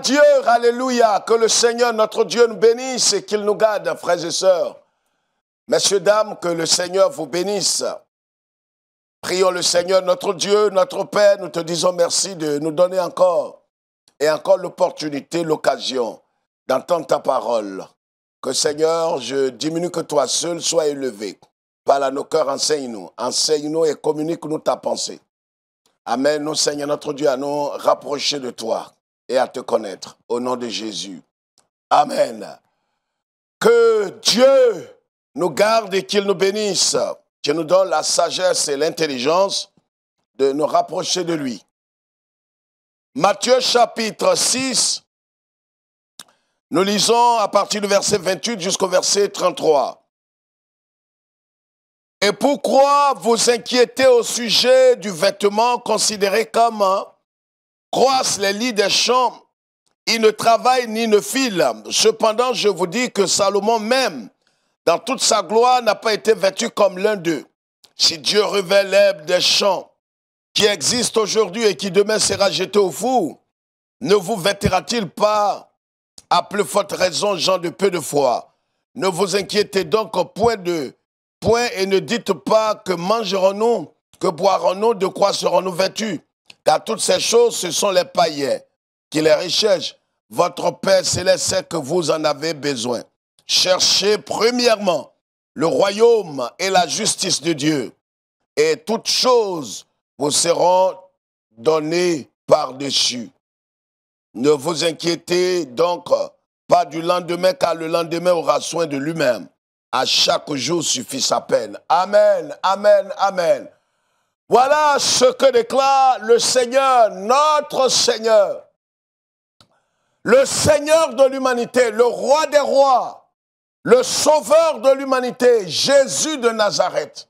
Dieu, alléluia, que le Seigneur notre Dieu nous bénisse et qu'il nous garde, frères et sœurs. Messieurs, dames, que le Seigneur vous bénisse. Prions le Seigneur notre Dieu, notre Père, nous te disons merci de nous donner encore et encore l'opportunité, l'occasion d'entendre ta parole. Que Seigneur, je diminue que toi seul sois élevé. Parle à nos cœurs, enseigne-nous, enseigne-nous et communique-nous ta pensée. Amen, Seigneur notre Dieu, à nous rapprocher de toi et à te connaître. Au nom de Jésus. Amen. Que Dieu nous garde et qu'il nous bénisse, qu'il nous donne la sagesse et l'intelligence de nous rapprocher de lui. Matthieu chapitre 6, nous lisons à partir du verset 28 jusqu'au verset 33. Et pourquoi vous inquiétez au sujet du vêtement considéré comme croissent les lits des champs, ils ne travaillent ni ne filent. Cependant, je vous dis que Salomon même, dans toute sa gloire, n'a pas été vêtu comme l'un d'eux. Si Dieu révèle l'herbe des champs qui existe aujourd'hui et qui demain sera jetée au four, ne vous vêtira-t-il pas à plus forte raison, gens de peu de foi Ne vous inquiétez donc point de point et ne dites pas que mangerons-nous, que boirons-nous, de quoi serons-nous vêtus car toutes ces choses, ce sont les païens qui les recherchent. Votre Père céleste sait que vous en avez besoin. Cherchez premièrement le royaume et la justice de Dieu. Et toutes choses vous seront données par-dessus. Ne vous inquiétez donc pas du lendemain, car le lendemain aura soin de lui-même. À chaque jour suffit sa peine. Amen, amen, amen. Voilà ce que déclare le Seigneur, notre Seigneur. Le Seigneur de l'humanité, le roi des rois, le sauveur de l'humanité, Jésus de Nazareth.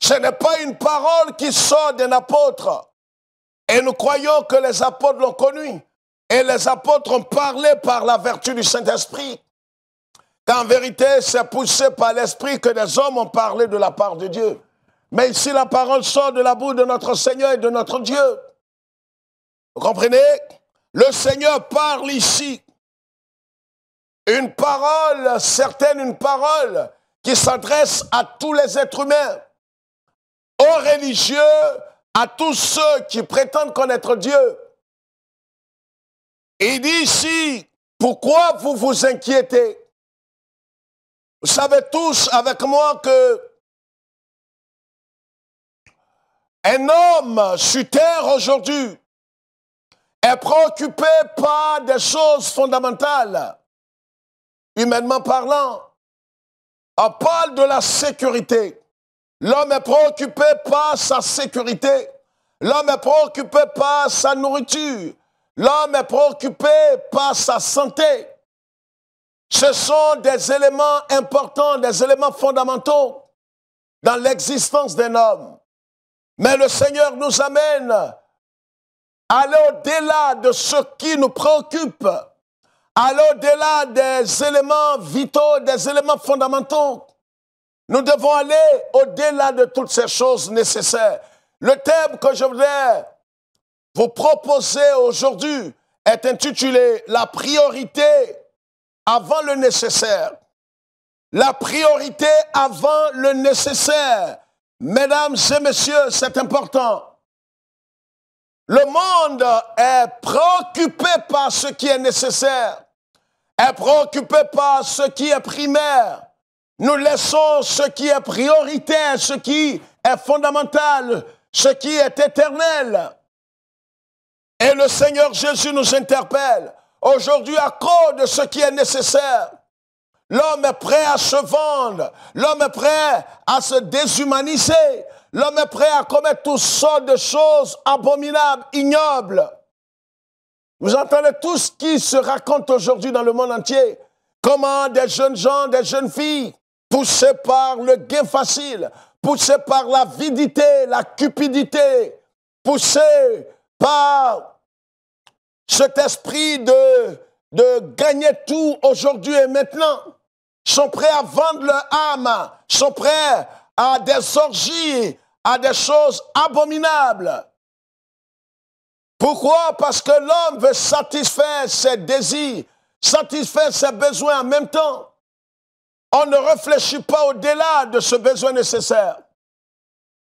Ce n'est pas une parole qui sort d'un apôtre. Et nous croyons que les apôtres l'ont connu. Et les apôtres ont parlé par la vertu du Saint-Esprit. Qu'en vérité, c'est poussé par l'Esprit que des hommes ont parlé de la part de Dieu. Mais ici, la parole sort de la bouche de notre Seigneur et de notre Dieu, vous comprenez Le Seigneur parle ici. Une parole certaine, une parole qui s'adresse à tous les êtres humains, aux religieux, à tous ceux qui prétendent connaître Dieu. Et il dit ici, pourquoi vous vous inquiétez Vous savez tous avec moi que Un homme sur terre aujourd'hui est préoccupé par des choses fondamentales, humainement parlant. On parle de la sécurité. L'homme est préoccupé par sa sécurité. L'homme est préoccupé par sa nourriture. L'homme est préoccupé par sa santé. Ce sont des éléments importants, des éléments fondamentaux dans l'existence d'un homme. Mais le Seigneur nous amène à aller au-delà de ce qui nous préoccupe, aller au-delà des éléments vitaux, des éléments fondamentaux. Nous devons aller au-delà de toutes ces choses nécessaires. Le thème que je voudrais vous proposer aujourd'hui est intitulé La priorité avant le nécessaire. La priorité avant le nécessaire. Mesdames et messieurs, c'est important. Le monde est préoccupé par ce qui est nécessaire, est préoccupé par ce qui est primaire. Nous laissons ce qui est prioritaire, ce qui est fondamental, ce qui est éternel. Et le Seigneur Jésus nous interpelle aujourd'hui à cause de ce qui est nécessaire. L'homme est prêt à se vendre. L'homme est prêt à se déshumaniser. L'homme est prêt à commettre toutes sortes de choses abominables, ignobles. Vous entendez tout ce qui se raconte aujourd'hui dans le monde entier. Comment des jeunes gens, des jeunes filles, poussés par le gain facile, poussés par l'avidité, la cupidité, poussés par cet esprit de de gagner tout aujourd'hui et maintenant, sont prêts à vendre leur âme, sont prêts à des orgies, à des choses abominables. Pourquoi Parce que l'homme veut satisfaire ses désirs, satisfaire ses besoins en même temps. On ne réfléchit pas au-delà de ce besoin nécessaire.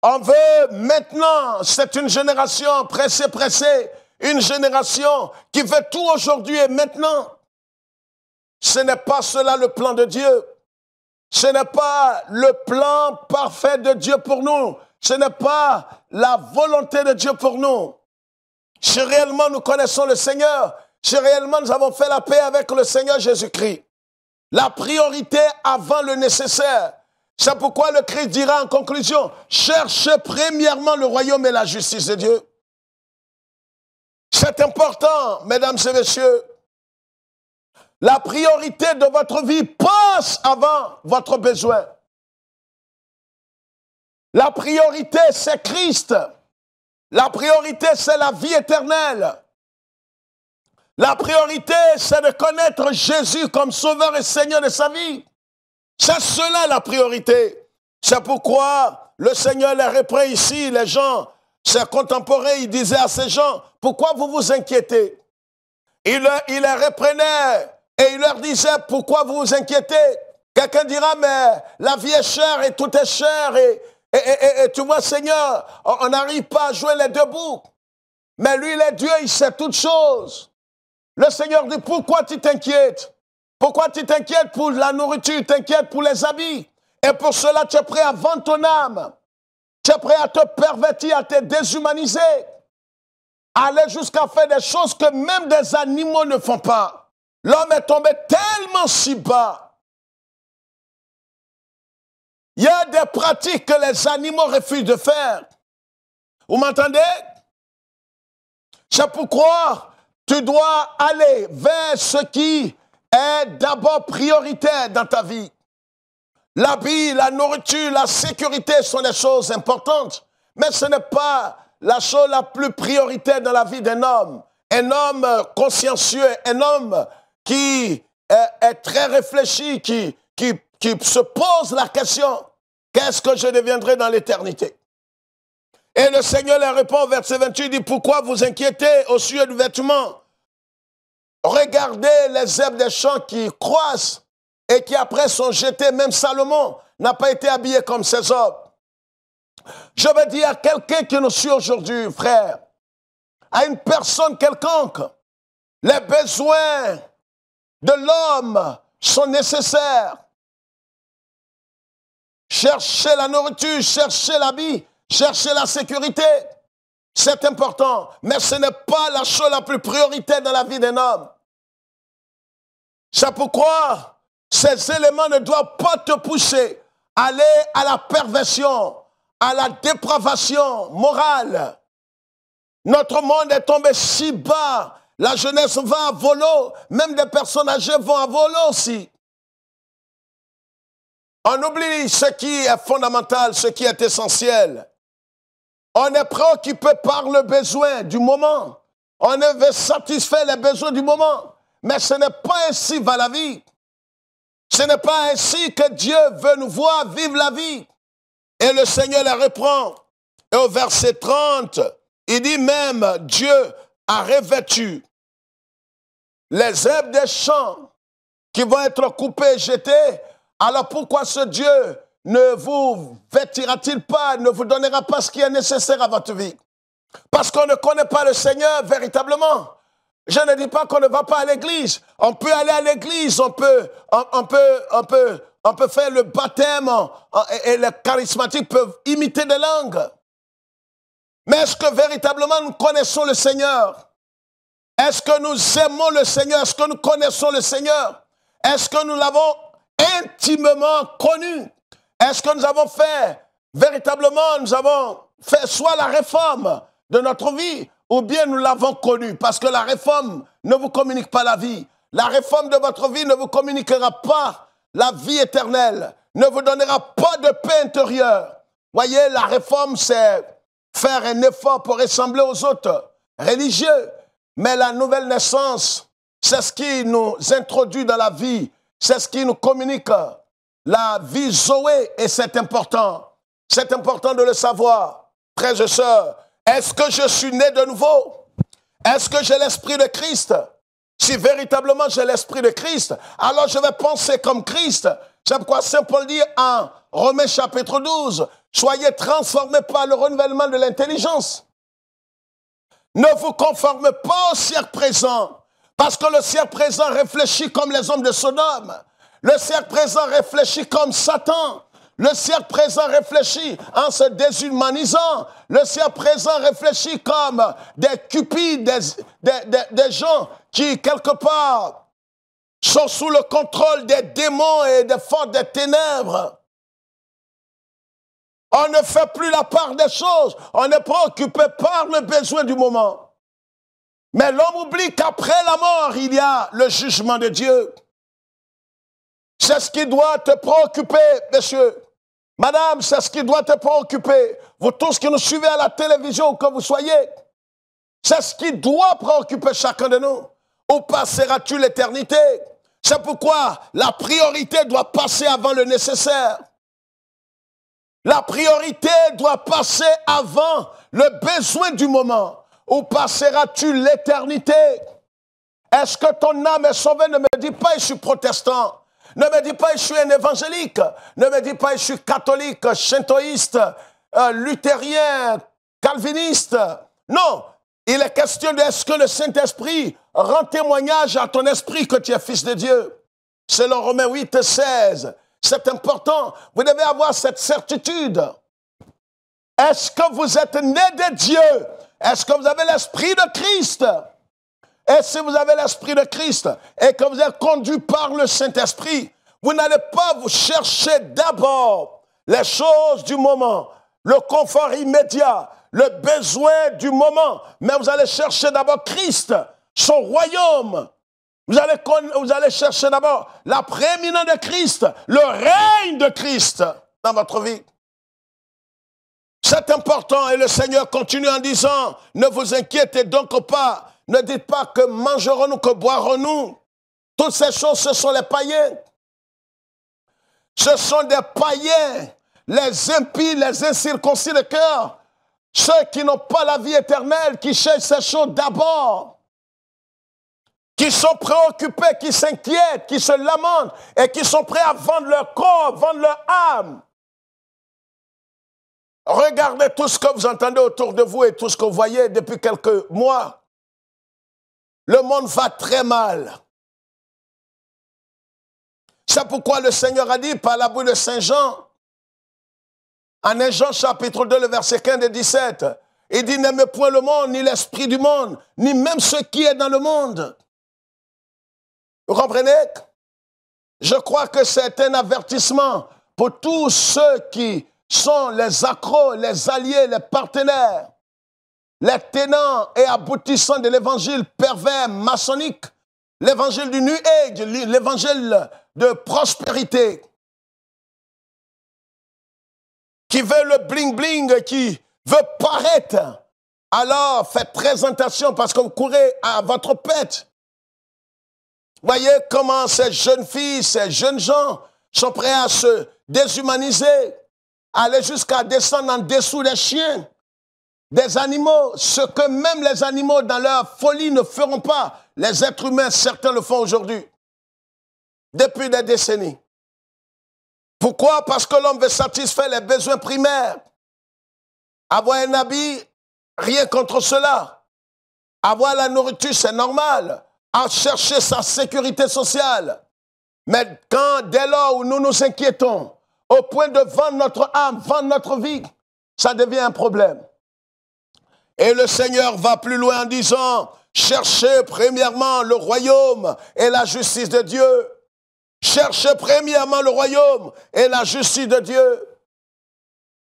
On veut maintenant, c'est une génération pressée, pressée, une génération qui veut tout aujourd'hui et maintenant. Ce n'est pas cela le plan de Dieu. Ce n'est pas le plan parfait de Dieu pour nous. Ce n'est pas la volonté de Dieu pour nous. Si réellement nous connaissons le Seigneur, si réellement nous avons fait la paix avec le Seigneur Jésus-Christ, la priorité avant le nécessaire. C'est pourquoi le Christ dira en conclusion, cherchez premièrement le royaume et la justice de Dieu. C'est important, mesdames et messieurs. La priorité de votre vie passe avant votre besoin. La priorité, c'est Christ. La priorité, c'est la vie éternelle. La priorité, c'est de connaître Jésus comme Sauveur et Seigneur de sa vie. C'est cela la priorité. C'est pourquoi le Seigneur les reprend ici, les gens ses contemporains, il disait à ces gens, pourquoi vous vous inquiétez il, les reprenait et il leur disait, pourquoi vous vous inquiétez Quelqu'un dira, mais la vie est chère et tout est cher. Et, tu vois, Seigneur, on n'arrive pas à jouer les deux bouts. Mais lui, il est Dieu, il sait toutes choses. Le Seigneur dit, pourquoi tu t'inquiètes Pourquoi tu t'inquiètes pour la nourriture, tu t'inquiètes pour les habits Et pour cela, tu es prêt à vendre ton âme prêt à te pervertir, à te déshumaniser, aller jusqu'à faire des choses que même des animaux ne font pas. L'homme est tombé tellement si bas. Il y a des pratiques que les animaux refusent de faire. Vous m'entendez C'est pourquoi tu dois aller vers ce qui est d'abord prioritaire dans ta vie. La vie, la nourriture, la sécurité sont des choses importantes, mais ce n'est pas la chose la plus prioritaire dans la vie d'un homme. Un homme consciencieux, un homme qui est, très réfléchi, qui, se pose la question, qu'est-ce que je deviendrai dans l'éternité Et le Seigneur leur répond, verset 28, dit, pourquoi vous inquiétez au sujet du vêtement Regardez les herbes des champs qui croissent et qui après sont jetés, même Salomon n'a pas été habillé comme ces hommes. Je veux dire à quelqu'un qui nous suit aujourd'hui, frère, à une personne quelconque, les besoins de l'homme sont nécessaires. Chercher la nourriture, chercher l'habit, chercher la sécurité, c'est important, mais ce n'est pas la chose la plus prioritaire dans la vie d'un homme. C'est pourquoi ces éléments ne doivent pas te pousser à aller à la perversion, à la dépravation morale. Notre monde est tombé si bas, la jeunesse va à volo, même les personnes âgées vont à volo aussi. On oublie ce qui est fondamental, ce qui est essentiel. On est préoccupé par le besoin du moment. On veut satisfaire les besoins du moment. Mais ce n'est pas ainsi va la vie. Ce n'est pas ainsi que Dieu veut nous voir vivre la vie. Et le Seigneur la reprend. Et au verset 30, il dit même, Dieu a revêtu les herbes des champs qui vont être coupées et jetées. Alors pourquoi ce Dieu ne vous vêtira-t-il pas, ne vous donnera pas ce qui est nécessaire à votre vie Parce qu'on ne connaît pas le Seigneur véritablement. Je ne dis pas qu'on ne va pas à l'église. On peut aller à l'église, on peut, faire le baptême et, et les charismatiques peuvent imiter des langues. Mais est-ce que véritablement nous connaissons le Seigneur Est-ce que nous aimons le Seigneur Est-ce que nous connaissons le Seigneur Est-ce que nous l'avons intimement connu Est-ce que nous avons fait véritablement, nous avons fait soit la réforme de notre vie, ou bien nous l'avons connu, parce que la réforme ne vous communique pas la vie. La réforme de votre vie ne vous communiquera pas la vie éternelle, ne vous donnera pas de paix intérieure. Voyez, la réforme, c'est faire un effort pour ressembler aux autres religieux. Mais la nouvelle naissance, c'est ce qui nous introduit dans la vie, c'est ce qui nous communique la vie Zoé, et c'est important. C'est important de le savoir, frères et sœurs. Est-ce que je suis né de nouveau Est-ce que j'ai l'Esprit de Christ Si véritablement j'ai l'Esprit de Christ, alors je vais penser comme Christ. C'est pourquoi Saint Paul dit en Romains chapitre 12, soyez transformés par le renouvellement de l'intelligence. Ne vous conformez pas au siècle présent, parce que le siècle présent réfléchit comme les hommes de Sodome. Le siècle présent réfléchit comme Satan. Le ciel présent réfléchit en se déshumanisant. Le ciel présent réfléchit comme des cupides, des, gens qui, quelque part, sont sous le contrôle des démons et des forces des ténèbres. On ne fait plus la part des choses. On pas préoccupé par le besoin du moment. Mais l'homme oublie qu'après la mort, il y a le jugement de Dieu. C'est ce qui doit te préoccuper, messieurs. Madame, c'est ce qui doit te préoccuper. Vous tous qui nous suivez à la télévision, que vous soyez, c'est ce qui doit préoccuper chacun de nous. Où passeras-tu l'éternité C'est pourquoi la priorité doit passer avant le nécessaire. La priorité doit passer avant le besoin du moment. Où passeras-tu l'éternité Est-ce que ton âme est sauvée Ne me dis pas, je suis protestant. Ne me dis pas, je suis un évangélique. Ne me dis pas, je suis catholique, shintoïste, euh, luthérien, calviniste. Non, il est question de est-ce que le Saint-Esprit rend témoignage à ton esprit que tu es fils de Dieu. Selon Romains 8, 16. C'est important. Vous devez avoir cette certitude. Est-ce que vous êtes né de Dieu? Est-ce que vous avez l'esprit de Christ? Et si vous avez l'Esprit de Christ et que vous êtes conduit par le Saint-Esprit, vous n'allez pas vous chercher d'abord les choses du moment, le confort immédiat, le besoin du moment, mais vous allez chercher d'abord Christ, son royaume. Vous allez, chercher d'abord la préminence de Christ, le règne de Christ dans votre vie. C'est important et le Seigneur continue en disant, ne vous inquiétez donc pas ne dites pas que mangerons-nous, que boirons-nous. Toutes ces choses, ce sont les païens. Ce sont des païens, les impies, les incirconcis de cœur, ceux qui n'ont pas la vie éternelle, qui cherchent ces choses d'abord qui sont préoccupés, qui s'inquiètent, qui se lamentent et qui sont prêts à vendre leur corps, vendre leur âme. Regardez tout ce que vous entendez autour de vous et tout ce que vous voyez depuis quelques mois. Le monde va très mal. C'est pourquoi le Seigneur a dit par la bouche de Saint Jean, en 1 Jean chapitre 2, le verset 15 et 17, il dit, N'aimez point le monde, ni l'esprit du monde, ni même ce qui est dans le monde. Vous comprenez Je crois que c'est un avertissement pour tous ceux qui sont les accros, les alliés, les partenaires les tenants et aboutissants de l'évangile pervers maçonnique, l'évangile du New Age, l'évangile de prospérité, qui veut le bling-bling, qui veut paraître. Alors faites présentation parce que vous courez à votre pète. Voyez comment ces jeunes filles, ces jeunes gens sont prêts à se déshumaniser, aller jusqu'à descendre en dessous des chiens des animaux, ce que même les animaux dans leur folie ne feront pas. Les êtres humains, certains le font aujourd'hui, depuis des décennies. Pourquoi Parce que l'homme veut satisfaire les besoins primaires. Avoir un habit, rien contre cela. Avoir la nourriture, c'est normal. À chercher sa sécurité sociale. Mais quand, dès lors où nous nous inquiétons, au point de vendre notre âme, vendre notre vie, ça devient un problème. Et le Seigneur va plus loin en disant, cherchez premièrement le royaume et la justice de Dieu. Cherchez premièrement le royaume et la justice de Dieu.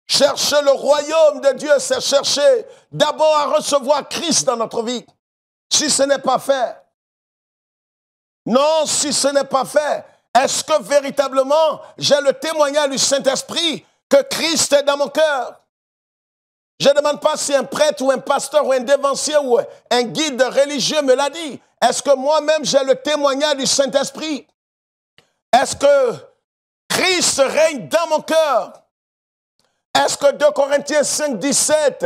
Cherchez le royaume de Dieu, c'est chercher d'abord à recevoir Christ dans notre vie. Si ce n'est pas fait, non, si ce n'est pas fait, est-ce que véritablement j'ai le témoignage du Saint-Esprit que Christ est dans mon cœur je ne demande pas si un prêtre ou un pasteur ou un dévancier ou un guide religieux me l'a dit. Est-ce que moi-même j'ai le témoignage du Saint-Esprit Est-ce que Christ règne dans mon cœur Est-ce que 2 Corinthiens 5, 17,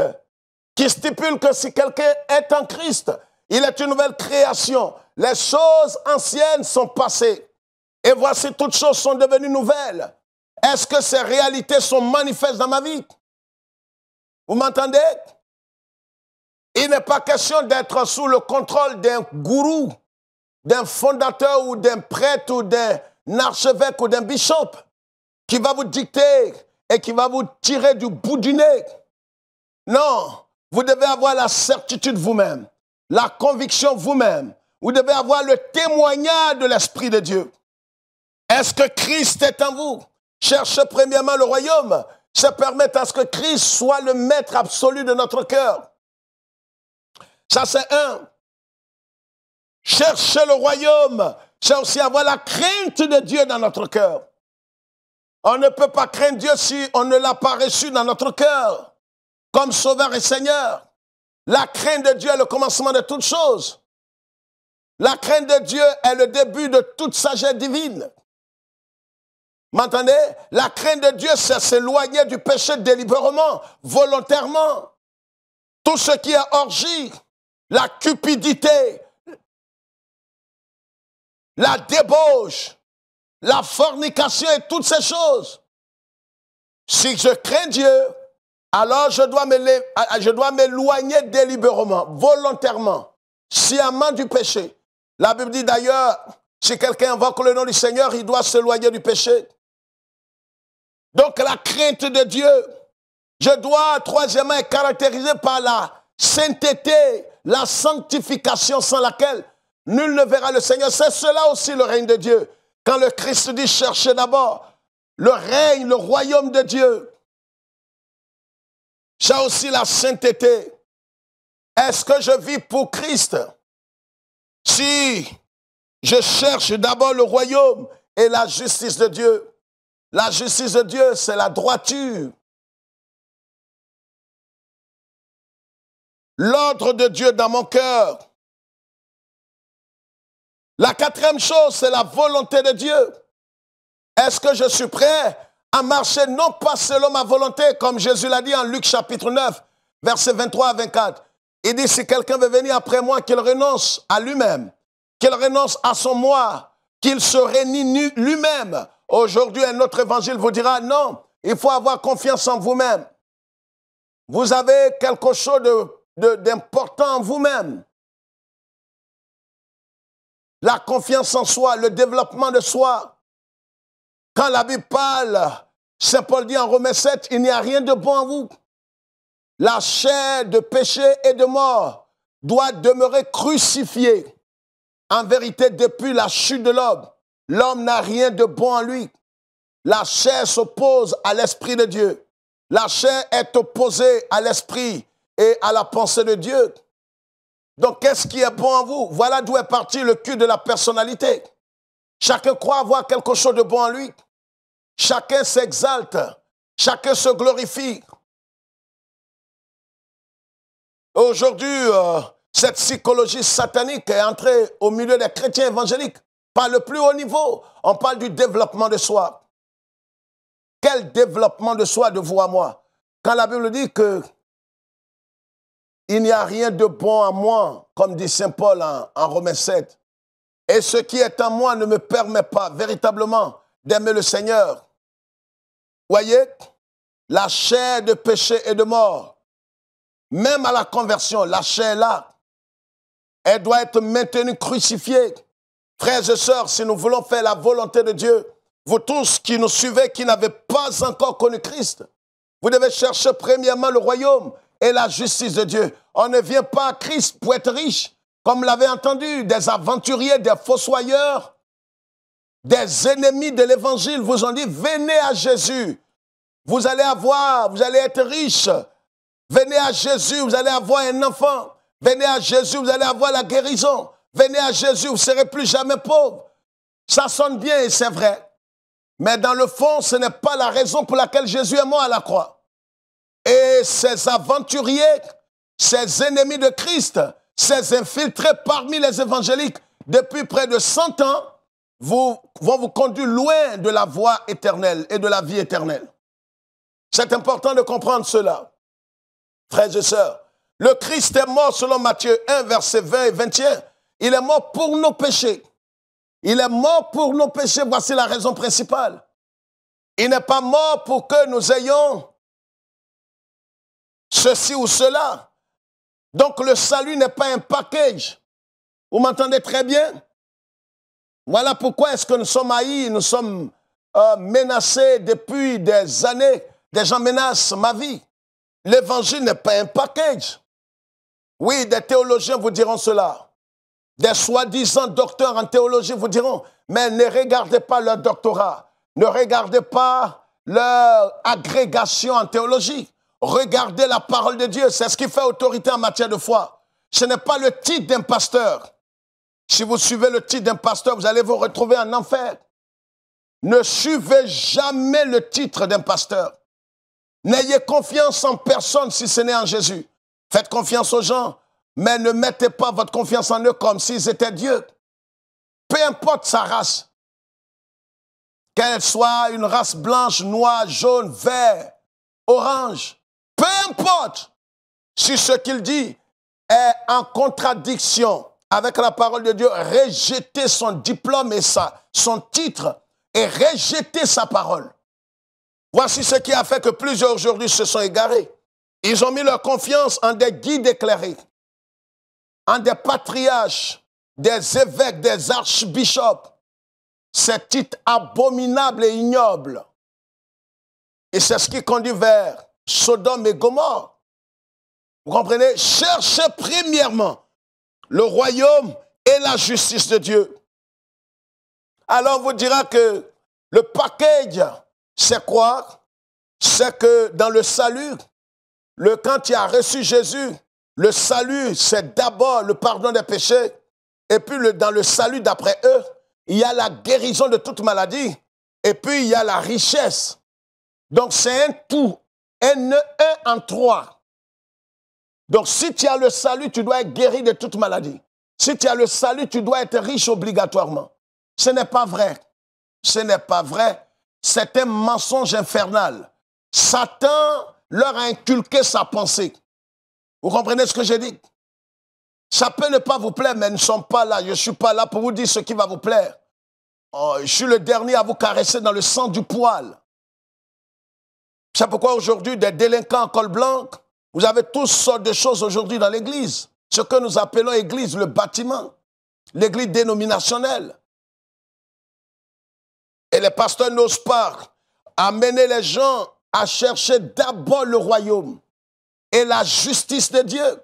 qui stipule que si quelqu'un est en Christ, il est une nouvelle création. Les choses anciennes sont passées et voici toutes choses sont devenues nouvelles. Est-ce que ces réalités sont manifestes dans ma vie vous m'entendez Il n'est pas question d'être sous le contrôle d'un gourou, d'un fondateur ou d'un prêtre ou d'un archevêque ou d'un bishop qui va vous dicter et qui va vous tirer du bout du nez. Non, vous devez avoir la certitude vous-même, la conviction vous-même. Vous devez avoir le témoignage de l'Esprit de Dieu. Est-ce que Christ est en vous Cherchez premièrement le royaume se permettre à ce que Christ soit le maître absolu de notre cœur. Ça, c'est un. Chercher le royaume, c'est aussi avoir la crainte de Dieu dans notre cœur. On ne peut pas craindre Dieu si on ne l'a pas reçu dans notre cœur, comme Sauveur et Seigneur. La crainte de Dieu est le commencement de toutes choses. La crainte de Dieu est le début de toute sagesse divine. M'entendez La crainte de Dieu, c'est s'éloigner du péché délibérément, volontairement. Tout ce qui est orgie, la cupidité, la débauche, la fornication et toutes ces choses. Si je crains Dieu, alors je dois ah, ah, m'éloigner délibérément, volontairement, sciemment du péché. La Bible dit d'ailleurs, si quelqu'un invoque le nom du Seigneur, il doit s'éloigner du péché. Donc la crainte de Dieu, je dois, troisièmement, être caractérisée par la sainteté, la sanctification sans laquelle nul ne verra le Seigneur. C'est cela aussi le règne de Dieu. Quand le Christ dit chercher d'abord le règne, le royaume de Dieu, j'ai aussi la sainteté. Est-ce que je vis pour Christ Si je cherche d'abord le royaume et la justice de Dieu, la justice de Dieu, c'est la droiture. L'ordre de Dieu dans mon cœur. La quatrième chose, c'est la volonté de Dieu. Est-ce que je suis prêt à marcher non pas selon ma volonté, comme Jésus l'a dit en Luc chapitre 9, versets 23 à 24. Il dit, si quelqu'un veut venir après moi, qu'il renonce à lui-même, qu'il renonce à son moi, qu'il se réunit lui-même, Aujourd'hui, un autre évangile vous dira non, il faut avoir confiance en vous-même. Vous avez quelque chose d'important en vous-même. La confiance en soi, le développement de soi. Quand la Bible parle, Saint Paul dit en Romains 7, il n'y a rien de bon en vous. La chair de péché et de mort doit demeurer crucifiée en vérité depuis la chute de l'homme. L'homme n'a rien de bon en lui. La chair s'oppose à l'Esprit de Dieu. La chair est opposée à l'Esprit et à la pensée de Dieu. Donc, qu'est-ce qui est bon en vous Voilà d'où est parti le cul de la personnalité. Chacun croit avoir quelque chose de bon en lui. Chacun s'exalte. Chacun se glorifie. Aujourd'hui, euh, cette psychologie satanique est entrée au milieu des chrétiens évangéliques. Par le plus haut niveau, on parle du développement de soi. Quel développement de soi de vous à moi Quand la Bible dit que il n'y a rien de bon à moi, comme dit Saint Paul en, Romains 7, et ce qui est en moi ne me permet pas véritablement d'aimer le Seigneur. Voyez, la chair de péché et de mort, même à la conversion, la chair est là. Elle doit être maintenue crucifiée Frères et sœurs, si nous voulons faire la volonté de Dieu, vous tous qui nous suivez, qui n'avez pas encore connu Christ, vous devez chercher premièrement le royaume et la justice de Dieu. On ne vient pas à Christ pour être riche, comme l'avez entendu des aventuriers, des fossoyeurs, des ennemis de l'évangile vous ont dit, venez à Jésus, vous allez avoir, vous allez être riche. Venez à Jésus, vous allez avoir un enfant. Venez à Jésus, vous allez avoir la guérison. Venez à Jésus, vous ne serez plus jamais pauvre. Ça sonne bien et c'est vrai. Mais dans le fond, ce n'est pas la raison pour laquelle Jésus est mort à la croix. Et ces aventuriers, ces ennemis de Christ, ces infiltrés parmi les évangéliques depuis près de 100 ans, vous, vont vous conduire loin de la voie éternelle et de la vie éternelle. C'est important de comprendre cela. Frères et sœurs, le Christ est mort selon Matthieu 1, verset 20 et 21. Il est mort pour nos péchés. Il est mort pour nos péchés. Voici la raison principale. Il n'est pas mort pour que nous ayons ceci ou cela. Donc le salut n'est pas un package. Vous m'entendez très bien Voilà pourquoi est-ce que nous sommes haïs, nous sommes euh, menacés depuis des années. Des gens menacent ma vie. L'évangile n'est pas un package. Oui, des théologiens vous diront cela. Des soi-disant docteurs en théologie vous diront, mais ne regardez pas leur doctorat, ne regardez pas leur agrégation en théologie. Regardez la parole de Dieu, c'est ce qui fait autorité en matière de foi. Ce n'est pas le titre d'un pasteur. Si vous suivez le titre d'un pasteur, vous allez vous retrouver en enfer. Ne suivez jamais le titre d'un pasteur. N'ayez confiance en personne si ce n'est en Jésus. Faites confiance aux gens. Mais ne mettez pas votre confiance en eux comme s'ils étaient Dieu. Peu importe sa race. Qu'elle soit une race blanche, noire, jaune, vert, orange. Peu importe si ce qu'il dit est en contradiction avec la parole de Dieu, rejetez son diplôme et son titre et rejetez sa parole. Voici ce qui a fait que plusieurs aujourd'hui se sont égarés. Ils ont mis leur confiance en des guides éclairés, un des patriarches, des évêques, des archbishops. C'est titre abominable et ignoble. Et c'est ce qui conduit vers Sodome et Gomorre. Vous comprenez Cherchez premièrement le royaume et la justice de Dieu. Alors on vous dira que le paquet, c'est quoi C'est que dans le salut, le, quand il a reçu Jésus, le salut, c'est d'abord le pardon des péchés. Et puis dans le salut d'après eux, il y a la guérison de toute maladie. Et puis il y a la richesse. Donc c'est un tout, un, un en trois. Donc si tu as le salut, tu dois être guéri de toute maladie. Si tu as le salut, tu dois être riche obligatoirement. Ce n'est pas vrai. Ce n'est pas vrai. C'est un mensonge infernal. Satan leur a inculqué sa pensée. Vous comprenez ce que j'ai dit Ça peut ne pas vous plaire, mais ne sont pas là. Je ne suis pas là pour vous dire ce qui va vous plaire. Oh, je suis le dernier à vous caresser dans le sang du poil. C'est pourquoi aujourd'hui, des délinquants en col blanc, vous avez toutes sortes de choses aujourd'hui dans l'Église. Ce que nous appelons Église, le bâtiment, l'Église dénominationnelle. Et les pasteurs n'osent pas amener les gens à chercher d'abord le royaume et la justice de Dieu.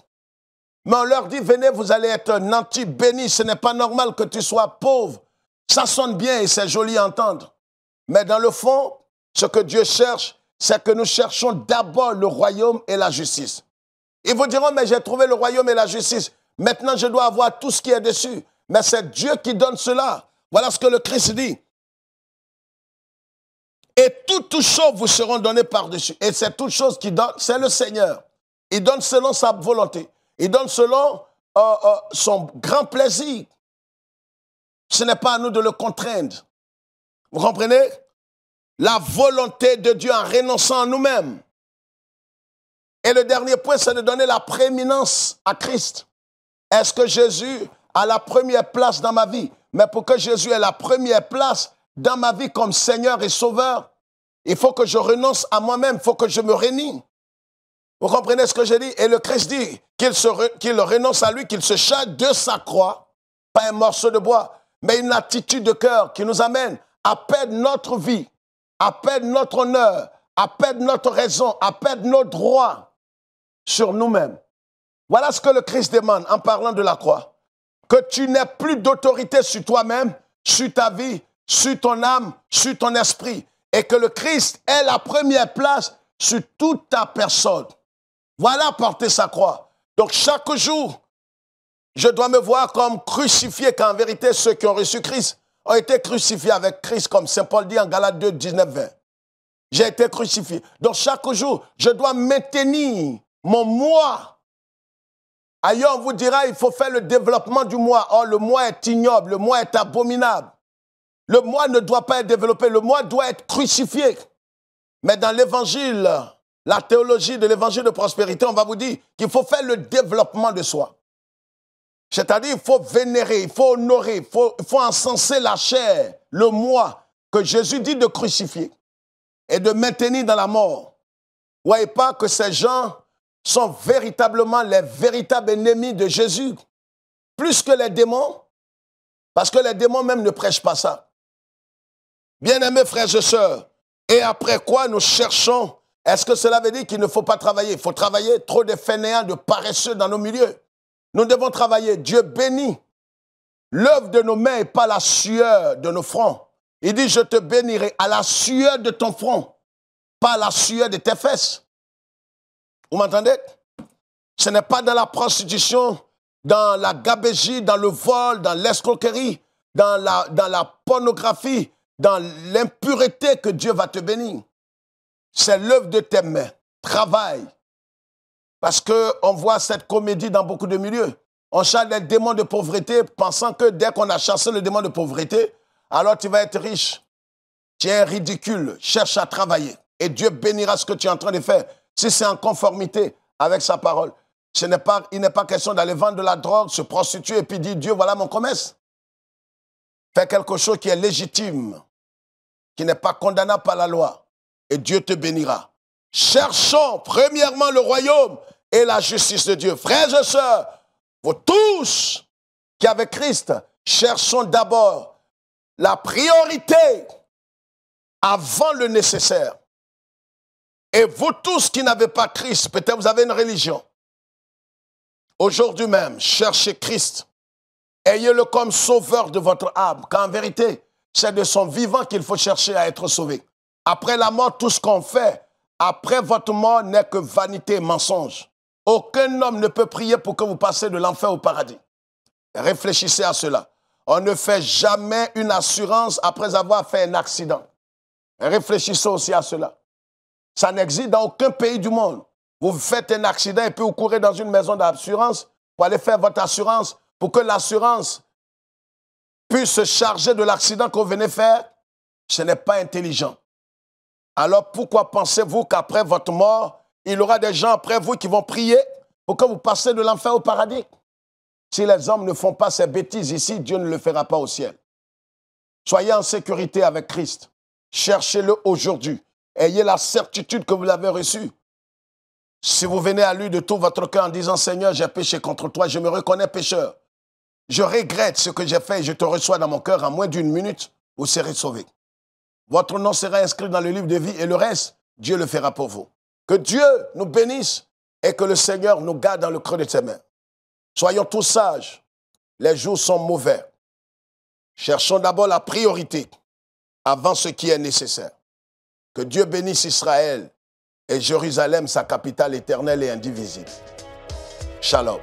Mais on leur dit, venez, vous allez être anti-béni, ce n'est pas normal que tu sois pauvre. Ça sonne bien et c'est joli à entendre. Mais dans le fond, ce que Dieu cherche, c'est que nous cherchons d'abord le royaume et la justice. Ils vous diront, mais j'ai trouvé le royaume et la justice. Maintenant, je dois avoir tout ce qui est dessus. Mais c'est Dieu qui donne cela. Voilà ce que le Christ dit. Et toutes choses vous seront données par-dessus. Et c'est toutes choses qui donne, c'est le Seigneur. Il donne selon sa volonté. Il donne selon euh, euh, son grand plaisir. Ce n'est pas à nous de le contraindre. Vous comprenez La volonté de Dieu en renonçant à nous-mêmes. Et le dernier point, c'est de donner la prééminence à Christ. Est-ce que Jésus a la première place dans ma vie Mais pour que Jésus ait la première place dans ma vie comme Seigneur et Sauveur, il faut que je renonce à moi-même, il faut que je me renie. Vous comprenez ce que je dis Et le Christ dit qu'il renonce à lui, qu'il se charge de sa croix, pas un morceau de bois, mais une attitude de cœur qui nous amène à perdre notre vie, à perdre notre honneur, à perdre notre raison, à perdre nos droits sur nous-mêmes. Voilà ce que le Christ demande en parlant de la croix. Que tu n'aies plus d'autorité sur toi-même, sur ta vie, sur ton âme, sur ton esprit. Et que le Christ ait la première place sur toute ta personne. Voilà porter sa croix. Donc chaque jour, je dois me voir comme crucifié, en vérité, ceux qui ont reçu Christ ont été crucifiés avec Christ, comme Saint Paul dit en Galates 2, 19, 20. J'ai été crucifié. Donc chaque jour, je dois maintenir mon moi. Ailleurs, on vous dira, il faut faire le développement du moi. Oh, le moi est ignoble, le moi est abominable. Le moi ne doit pas être développé, le moi doit être crucifié. Mais dans l'évangile, la théologie de l'évangile de prospérité, on va vous dire qu'il faut faire le développement de soi. C'est-à-dire, il faut vénérer, il faut honorer, il faut, encenser la chair, le moi que Jésus dit de crucifier et de maintenir dans la mort. Vous voyez pas que ces gens sont véritablement les véritables ennemis de Jésus, plus que les démons, parce que les démons même ne prêchent pas ça. Bien-aimés frères et sœurs, et après quoi nous cherchons est-ce que cela veut dire qu'il ne faut pas travailler Il faut travailler. Trop de fainéants, de paresseux dans nos milieux. Nous devons travailler. Dieu bénit l'œuvre de nos mains et pas la sueur de nos fronts. Il dit, je te bénirai à la sueur de ton front, pas à la sueur de tes fesses. Vous m'entendez Ce n'est pas dans la prostitution, dans la gabégie, dans le vol, dans l'escroquerie, dans la, dans la pornographie, dans l'impureté que Dieu va te bénir. C'est l'œuvre de tes mains. Travaille. Parce qu'on voit cette comédie dans beaucoup de milieux. On chasse les démons de pauvreté pensant que dès qu'on a chassé le démon de pauvreté, alors tu vas être riche. Tu es ridicule. Cherche à travailler. Et Dieu bénira ce que tu es en train de faire. Si c'est en conformité avec sa parole. n'est pas, il n'est pas question d'aller vendre de la drogue, se prostituer et puis dire Dieu, voilà mon commerce. Fais quelque chose qui est légitime, qui n'est pas condamnable par la loi et Dieu te bénira. Cherchons premièrement le royaume et la justice de Dieu. Frères et sœurs, vous tous qui avez Christ, cherchons d'abord la priorité avant le nécessaire. Et vous tous qui n'avez pas Christ, peut-être vous avez une religion. Aujourd'hui même, cherchez Christ. Ayez-le comme sauveur de votre âme, car en vérité, c'est de son vivant qu'il faut chercher à être sauvé. Après la mort, tout ce qu'on fait, après votre mort, n'est que vanité et mensonge. Aucun homme ne peut prier pour que vous passiez de l'enfer au paradis. Réfléchissez à cela. On ne fait jamais une assurance après avoir fait un accident. Réfléchissez aussi à cela. Ça n'existe dans aucun pays du monde. Vous faites un accident et puis vous courez dans une maison d'assurance pour aller faire votre assurance, pour que l'assurance puisse se charger de l'accident qu'on venait faire. Ce n'est pas intelligent. Alors pourquoi pensez-vous qu'après votre mort, il y aura des gens après vous qui vont prier pour que vous passez de l'enfer au paradis Si les hommes ne font pas ces bêtises ici, Dieu ne le fera pas au ciel. Soyez en sécurité avec Christ. Cherchez-le aujourd'hui. Ayez la certitude que vous l'avez reçu. Si vous venez à lui de tout votre cœur en disant Seigneur, j'ai péché contre toi, je me reconnais pécheur. Je regrette ce que j'ai fait et je te reçois dans mon cœur en moins d'une minute, vous serez sauvé. Votre nom sera inscrit dans le livre de vie et le reste, Dieu le fera pour vous. Que Dieu nous bénisse et que le Seigneur nous garde dans le creux de ses mains. Soyons tous sages. Les jours sont mauvais. Cherchons d'abord la priorité avant ce qui est nécessaire. Que Dieu bénisse Israël et Jérusalem, sa capitale éternelle et indivisible. Shalom.